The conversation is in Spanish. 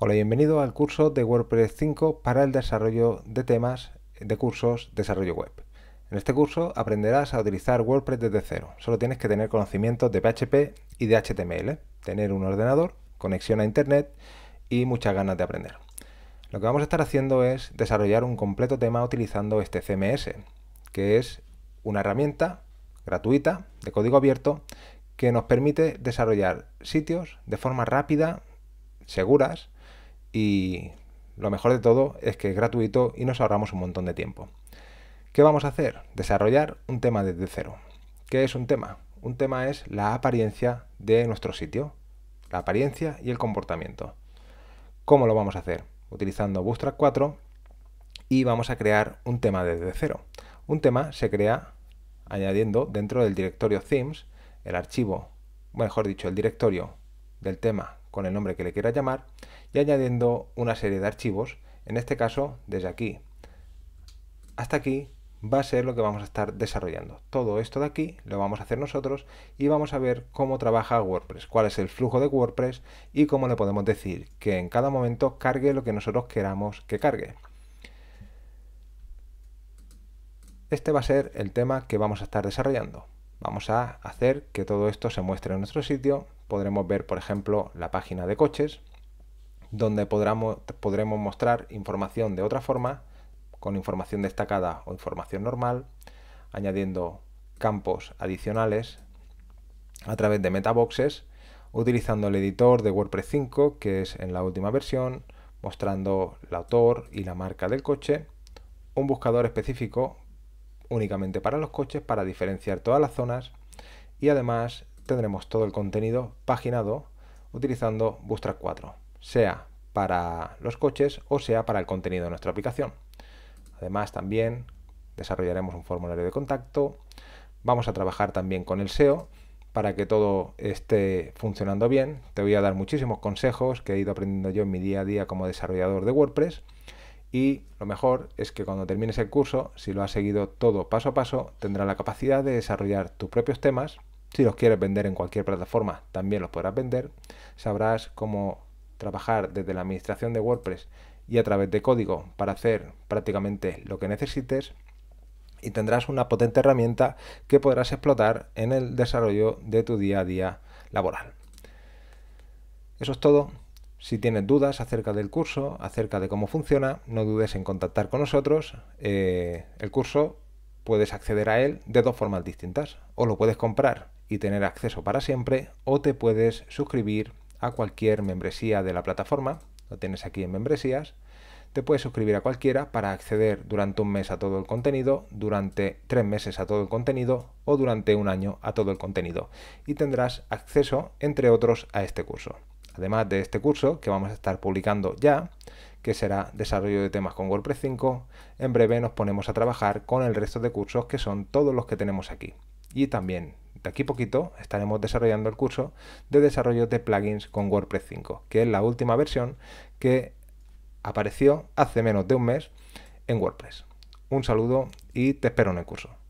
Hola y bienvenido al curso de WordPress 5 para el desarrollo de temas de cursos desarrollo web. En este curso aprenderás a utilizar WordPress desde cero. Solo tienes que tener conocimientos de PHP y de HTML, tener un ordenador, conexión a Internet y muchas ganas de aprender. Lo que vamos a estar haciendo es desarrollar un completo tema utilizando este CMS, que es una herramienta gratuita de código abierto que nos permite desarrollar sitios de forma rápida, seguras y lo mejor de todo es que es gratuito y nos ahorramos un montón de tiempo. ¿Qué vamos a hacer? Desarrollar un tema desde cero. ¿Qué es un tema? Un tema es la apariencia de nuestro sitio, la apariencia y el comportamiento. ¿Cómo lo vamos a hacer? Utilizando Bootstrap 4 y vamos a crear un tema desde cero. Un tema se crea añadiendo dentro del directorio themes el archivo, mejor dicho, el directorio del tema con el nombre que le quiera llamar y añadiendo una serie de archivos, en este caso desde aquí hasta aquí va a ser lo que vamos a estar desarrollando. Todo esto de aquí lo vamos a hacer nosotros y vamos a ver cómo trabaja WordPress, cuál es el flujo de WordPress y cómo le podemos decir que en cada momento cargue lo que nosotros queramos que cargue. Este va a ser el tema que vamos a estar desarrollando. Vamos a hacer que todo esto se muestre en nuestro sitio podremos ver, por ejemplo, la página de coches, donde podremos, podremos mostrar información de otra forma, con información destacada o información normal, añadiendo campos adicionales a través de metaboxes, utilizando el editor de WordPress 5, que es en la última versión, mostrando el autor y la marca del coche, un buscador específico únicamente para los coches para diferenciar todas las zonas y además tendremos todo el contenido paginado utilizando Bootstrap 4, sea para los coches o sea para el contenido de nuestra aplicación. Además también desarrollaremos un formulario de contacto, vamos a trabajar también con el SEO para que todo esté funcionando bien. Te voy a dar muchísimos consejos que he ido aprendiendo yo en mi día a día como desarrollador de WordPress. Y lo mejor es que cuando termines el curso, si lo has seguido todo paso a paso, tendrás la capacidad de desarrollar tus propios temas si los quieres vender en cualquier plataforma, también los podrás vender. Sabrás cómo trabajar desde la administración de WordPress y a través de código para hacer prácticamente lo que necesites y tendrás una potente herramienta que podrás explotar en el desarrollo de tu día a día laboral. Eso es todo. Si tienes dudas acerca del curso, acerca de cómo funciona, no dudes en contactar con nosotros. Eh, el curso puedes acceder a él de dos formas distintas. O lo puedes comprar y tener acceso para siempre, o te puedes suscribir a cualquier membresía de la plataforma. Lo tienes aquí en membresías. Te puedes suscribir a cualquiera para acceder durante un mes a todo el contenido, durante tres meses a todo el contenido o durante un año a todo el contenido. Y tendrás acceso, entre otros, a este curso. Además de este curso que vamos a estar publicando ya, que será desarrollo de temas con WordPress 5, en breve nos ponemos a trabajar con el resto de cursos que son todos los que tenemos aquí. Y también, de aquí poquito, estaremos desarrollando el curso de desarrollo de plugins con WordPress 5, que es la última versión que apareció hace menos de un mes en WordPress. Un saludo y te espero en el curso.